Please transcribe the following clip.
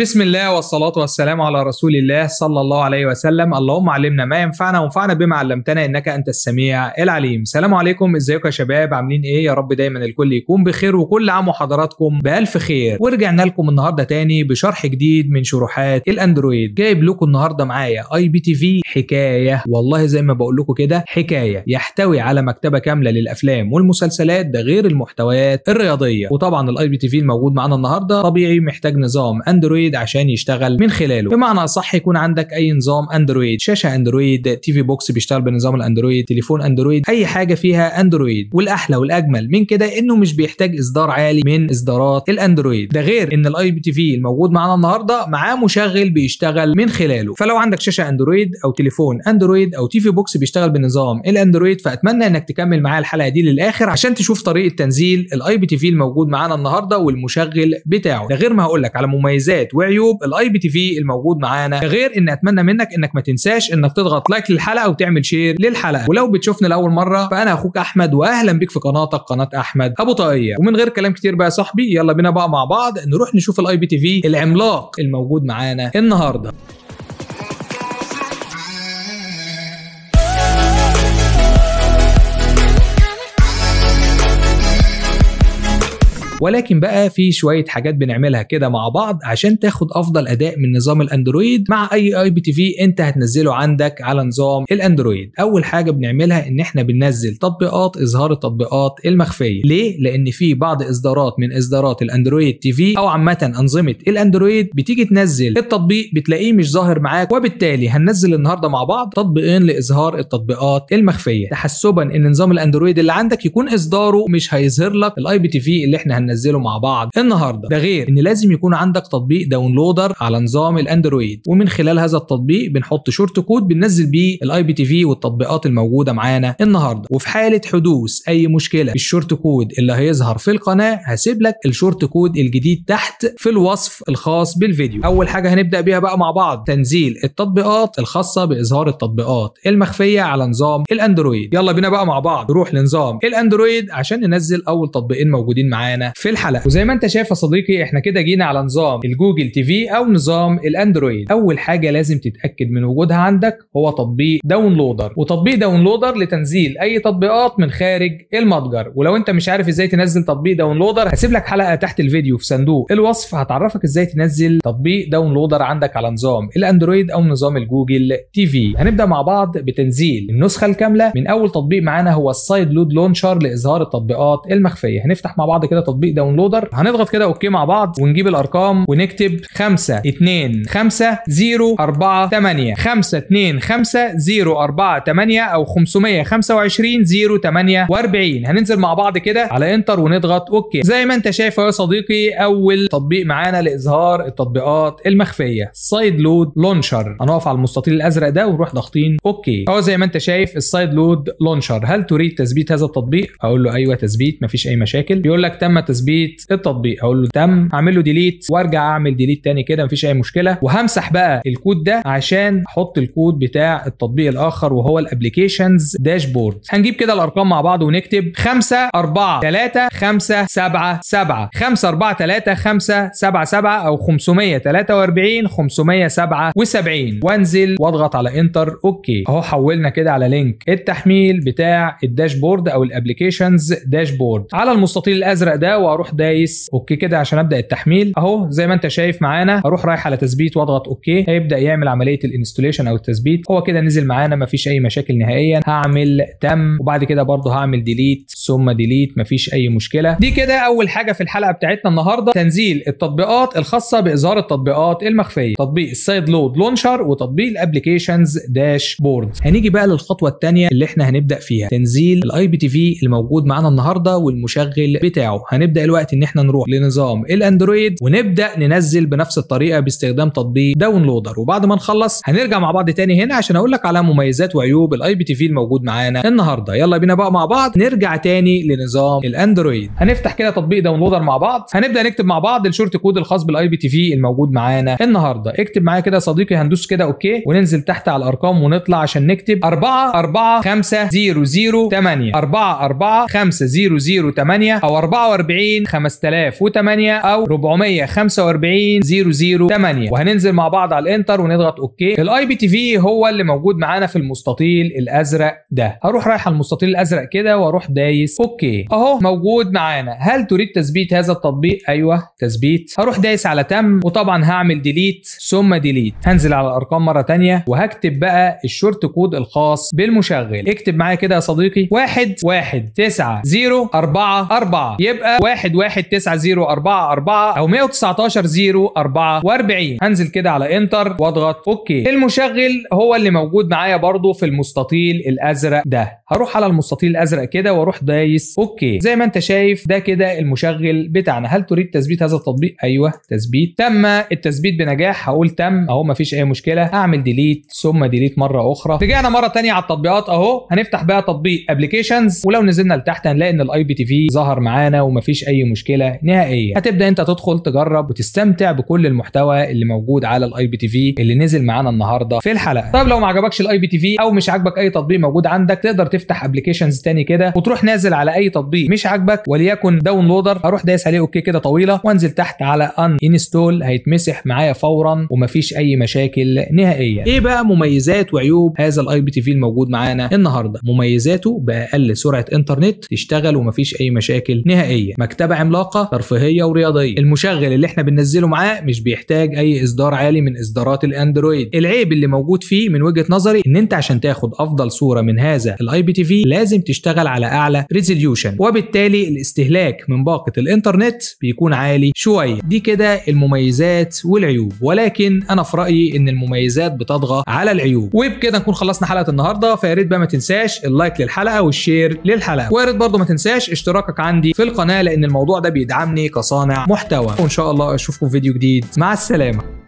بسم الله والصلاة والسلام على رسول الله صلى الله عليه وسلم اللهم علمنا ما ينفعنا وانفعنا بما علمتنا إنك أنت السميع العليم السلام عليكم ازيكم يا شباب عاملين ايه يا رب دايما الكل يكون بخير وكل عام وحضراتكم بألف خير ورجعنا لكم النهاردة تاني بشرح جديد من شروحات الأندرويد جايب لكم النهاردة معايا اي بي تي في حكاية والله زي ما بقول لكم كده حكاية يحتوي على مكتبة كاملة للأفلام والمسلسلات ده غير المحتويات الرياضية وطبعا الاي بي تي في الموجود معانا النهاردة طبيعي محتاج نظام أندرويد اندرويد عشان يشتغل من خلاله بمعنى اصح يكون عندك اي نظام اندرويد شاشه اندرويد تي في بوكس بيشتغل بنظام الاندرويد تليفون اندرويد اي حاجه فيها اندرويد والاحلى والاجمل من كده انه مش بيحتاج اصدار عالي من اصدارات الاندرويد ده غير ان الاي بي تي في الموجود معانا النهارده معاه مشغل بيشتغل من خلاله فلو عندك شاشه اندرويد او تليفون اندرويد او تي في بوكس بيشتغل بنظام الاندرويد فاتمنى انك تكمل معايا الحلقه دي للاخر عشان تشوف طريقه تنزيل الاي بي تي في الموجود معانا النهارده والمشغل بتاعه ده غير ما هقول لك على مميزات وعيوب الاي بي تي في الموجود معانا غير ان اتمنى منك انك ما تنساش انك تضغط لايك للحلقه وتعمل شير للحلقه ولو بتشوفنا لاول مره فانا اخوك احمد واهلا بيك في قناتك قناه احمد ابو طاقيه ومن غير كلام كتير بقى يا صاحبي يلا بينا بقى مع بعض نروح نشوف الاي بي تي في العملاق الموجود معانا النهارده ولكن بقى في شويه حاجات بنعملها كده مع بعض عشان تاخد افضل اداء من نظام الاندرويد مع اي اي بي تي في انت هتنزله عندك على نظام الاندرويد اول حاجه بنعملها ان احنا بننزل تطبيقات اظهار التطبيقات المخفيه ليه لان في بعض اصدارات من اصدارات الاندرويد تي في او عامه انظمه الاندرويد بتيجي تنزل التطبيق بتلاقيه مش ظاهر معاك وبالتالي هننزل النهارده مع بعض تطبيقين لاظهار التطبيقات المخفيه تحسبا ان نظام الاندرويد اللي عندك يكون اصداره مش هيظهر لك الاي بي تي في اللي احنا هننزله وننزله مع بعض النهارده ده غير ان لازم يكون عندك تطبيق داونلودر على نظام الاندرويد ومن خلال هذا التطبيق بنحط شورت كود بننزل بيه الاي بي تي في والتطبيقات الموجوده معانا النهارده وفي حاله حدوث اي مشكله في الشورت كود اللي هيظهر في القناه هسيب لك الشورت كود الجديد تحت في الوصف الخاص بالفيديو اول حاجه هنبدا بيها بقى مع بعض تنزيل التطبيقات الخاصه باظهار التطبيقات المخفيه على نظام الاندرويد يلا بينا بقى مع بعض نروح لنظام الاندرويد عشان ننزل اول تطبيقين موجودين معانا في الحلقه وزي ما انت شايف يا صديقي احنا كده جينا على نظام الجوجل تي في او نظام الاندرويد اول حاجه لازم تتاكد من وجودها عندك هو تطبيق داونلودر وتطبيق داونلودر لتنزيل اي تطبيقات من خارج المتجر ولو انت مش عارف ازاي تنزل تطبيق داونلودر هسيب لك حلقه تحت الفيديو في صندوق الوصف هتعرفك ازاي تنزل تطبيق داونلودر عندك على نظام الاندرويد او نظام الجوجل تي في هنبدا مع بعض بتنزيل النسخه الكامله من اول تطبيق معانا هو السايد لود لونشر لاظهار التطبيقات المخفيه هنفتح مع بعض كده تطبيق تطبيق داونلودر هنضغط كده اوكي مع بعض ونجيب الارقام ونكتب 5 2 5 0 4 8 5 2 5 0 4 8 او 525 0 48 هننزل مع بعض كده على انتر ونضغط اوكي زي ما انت شايف يا صديقي اول تطبيق معانا لاظهار التطبيقات المخفيه سايد لود لونشر هنقف على المستطيل الازرق ده ونروح ضاغطين اوكي اهو زي ما انت شايف السايد لود لونشر هل تريد تثبيت هذا التطبيق اقول له ايوه تثبيت مفيش اي مشاكل بيقول لك تم تثبيت التطبيق اقول له تم اعمل له ديليت وارجع اعمل ديليت تاني كده مفيش اي مشكله وهمسح بقى الكود ده عشان احط الكود بتاع التطبيق الاخر وهو الابلكيشنز داشبورد هنجيب كده الارقام مع بعض ونكتب 5 4 3 5 7 7 5 4 3 5 7 7 او 543 577 وانزل واضغط على انتر اوكي اهو حولنا كده على لينك التحميل بتاع الداشبورد او الابلكيشنز داشبورد على المستطيل الازرق ده واروح دايس اوكي كده عشان ابدا التحميل اهو زي ما انت شايف معانا اروح رايح على تثبيت واضغط اوكي هيبدا يعمل عمليه الانستوليشن او التثبيت هو كده نزل معانا مفيش اي مشاكل نهائيا هعمل تم وبعد كده برضه هعمل ديليت ثم ديليت مفيش اي مشكله دي كده اول حاجه في الحلقه بتاعتنا النهارده تنزيل التطبيقات الخاصه باظهار التطبيقات المخفيه تطبيق السايد لود لونشر وتطبيق الابلكيشنز بورد هنيجي بقى للخطوه الثانيه اللي احنا هنبدا فيها تنزيل الاي بي تي في الموجود معانا النهارده والمشغل بتاعه هنبدا نبدا الوقت ان احنا نروح لنظام الاندرويد ونبدا ننزل بنفس الطريقه باستخدام تطبيق داونلودر وبعد ما نخلص هنرجع مع بعض تاني هنا عشان اقول لك على مميزات وعيوب الاي بي تي في الموجود معانا النهارده يلا بينا بقى مع بعض نرجع تاني لنظام الاندرويد هنفتح كده تطبيق داونلودر مع بعض هنبدا نكتب مع بعض الشورت كود الخاص بالاي بي تي في الموجود معانا النهارده اكتب معايا كده صديقي هندوس كده اوكي وننزل تحت على الارقام ونطلع عشان نكتب 4 4 5 0 0 8 4 4 5 0 0 8 او 44 445 5008 او 445 008 وهننزل مع بعض على الانتر ونضغط اوكي الاي بي تي في هو اللي موجود معانا في المستطيل الازرق ده هروح رايح على المستطيل الازرق كده واروح دايس اوكي اهو موجود معانا هل تريد تثبيت هذا التطبيق ايوه تثبيت هروح دايس على تم وطبعا هعمل ديليت ثم ديليت هنزل على الارقام مره ثانيه وهكتب بقى الشورت كود الخاص بالمشغل اكتب معايا كده يا صديقي 1 1 9 0 4 4 يبقى واحد واحد تسعة زيرو أربعة أربعة أو 119.044 زيرو أربعة وأربعين هنزل كده على إنتر وأضغط أوكي المشغل هو اللي موجود معايا برضو في المستطيل الأزرق ده هروح على المستطيل الازرق كده واروح دايس اوكي زي ما انت شايف ده كده المشغل بتاعنا هل تريد تثبيت هذا التطبيق ايوه تثبيت تم التثبيت بنجاح هقول تم اهو مفيش اي مشكله اعمل ديليت ثم ديليت مره اخرى رجعنا مره ثانيه على التطبيقات اهو هنفتح بقى تطبيق ابلكيشنز ولو نزلنا لتحت هنلاقي ان الاي بي تي في ظهر معانا ومفيش اي مشكله نهائيه هتبدا انت تدخل تجرب وتستمتع بكل المحتوى اللي موجود على الاي بي تي في اللي نزل معانا النهارده في الحلقه طيب لو ما عجبكش الاي بي تي في او مش عاجبك اي تطبيق موجود عندك تقدر تفتح تفتح ابلكيشنز تاني كده وتروح نازل على اي تطبيق مش عاجبك وليكن داونلودر اروح دايس عليه اوكي كده طويله وانزل تحت على ان انستول هيتمسح معايا فورا ومفيش اي مشاكل نهائيا ايه بقى مميزات وعيوب هذا الاي بي تي في الموجود معانا النهارده مميزاته باقل سرعه انترنت تشتغل ومفيش اي مشاكل نهائيه مكتبه عملاقه ترفيهيه ورياضيه المشغل اللي احنا بننزله معاه مش بيحتاج اي اصدار عالي من اصدارات الاندرويد العيب اللي موجود فيه من وجهه نظري ان انت عشان تاخد افضل صوره من هذا الاي الاي بي تي في لازم تشتغل على اعلى ريزوليوشن وبالتالي الاستهلاك من باقه الانترنت بيكون عالي شويه دي كده المميزات والعيوب ولكن انا في رايي ان المميزات بتطغى على العيوب وبكده نكون خلصنا حلقه النهارده فيا ريت بقى ما تنساش اللايك للحلقه والشير للحلقه ويا ريت برضه ما تنساش اشتراكك عندي في القناه لان الموضوع ده بيدعمني كصانع محتوى وان شاء الله اشوفكم في فيديو جديد مع السلامه